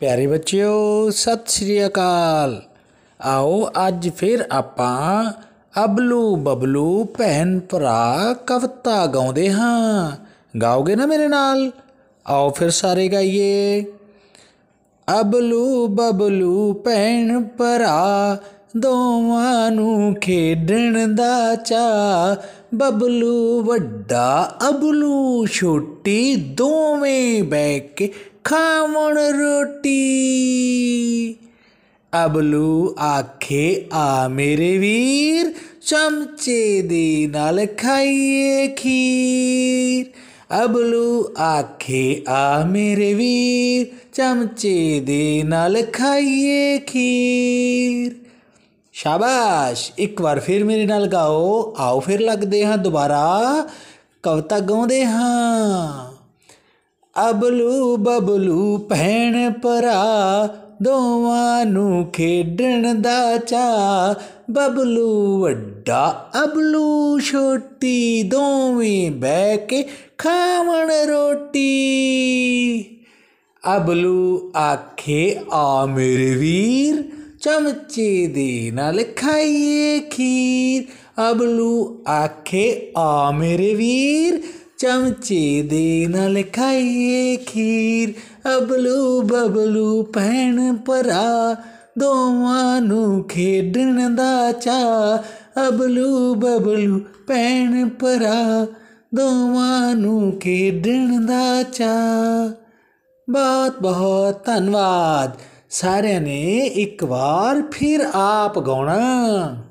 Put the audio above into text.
ਪਿਆਰੇ ਬੱਚਿਓ ਸਤਿ ਸ੍ਰੀ ਅਕਾਲ ਆਓ ਅੱਜ ਫਿਰ ਆਪਾਂ ਅਬਲੂ ਬਬਲੂ ਭੈਣ ਭਰਾ ਕਵਤਾ ਗਾਉਂਦੇ ਹਾਂ ਗਾਓਗੇ ਨਾ ਮੇਰੇ ਨਾਲ ਆਓ ਫਿਰ ਸਾਰੇ ਗਾਈਏ ਅਬਲੂ ਬਬਲੂ ਭੈਣ ਭਰਾ ਦੋਵਾਂ ਨੂੰ ਖੇਡਣ ਦਾ ਚਾ ਬਬਲੂ ਵੱਡਾ ਅਬਲੂ ਛੋਟੀ ਦੋਵੇਂ ਬੈ ਕੇ ਖਾਵਣ ਰੋਟੀ ਅਬਲੂ ਆਖੇ ਆ ਮੇਰੇ ਵੀਰ ਚਮਚੇ ਦੇ ਨਾਲ ਖਾਈਏ ਖੀਰ ਅਬਲੂ ਆਖੇ ਆ ਮੇਰੇ ਵੀਰ ਚਮਚੇ ਦੇ ਨਾਲ ਖਾਈਏ ਖੀਰ ਸ਼ਾਬਾਸ਼ ਇੱਕ ਵਾਰ ਫਿਰ ਮੇਰੇ ਨਾਲ ਗਾਓ ਆਓ ਫਿਰ ਲੱਗਦੇ ਹਾਂ ਦੁਬਾਰਾ ਕਵਤਾ ਗਾਉਂਦੇ ਹਾਂ ਅਬਲੂ ਬਬਲੂ ਭੈਣ ਭਰਾ ਦੋਵਾਂ ਨੂੰ ਖੇਡਣ ਦਾ ਚਾ ਬਬਲੂ ਵੱਡਾ ਅਬਲੂ ਛੋਟੀ ਦੋਵੇਂ ਬਹਿ ਕੇ ਖਾਵਣ ਰੋਟੀ ਅਬਲੂ ਆਖੇ ਆ ਮੇਰੇ ਵੀਰ ਚਮਚੇ ਦੇ ਨਾਲ ਖਾਈਏ ਖੀਰ ਅਬਲੂ ਆਖੇ ਆ ਮੇਰੇ ਵੀਰ ਚਮਚੇ ਦੇ ਨਾਲ ਖਾਈਏ ਖੀਰ ਅਬਲੂ ਬਬਲੂ ਪੈਣ ਪਰਾ ਦੋਵਾਂ ਨੂੰ ਖੇਡਣ ਦਾ ਚਾ ਅਬਲੂ ਬਬਲੂ ਪੈਣ ਪਰਾ ਦੋਵਾਂ ਨੂੰ ਖੇਡਣ ਦਾ ਚਾ ਬਹੁਤ ਬਹੁਤ ਧੰਨਵਾਦ ਸਾਰਿਆਂ ਨੇ ਇੱਕ ਵਾਰ ਫਿਰ ਆਪ ਗਾਉਣਾ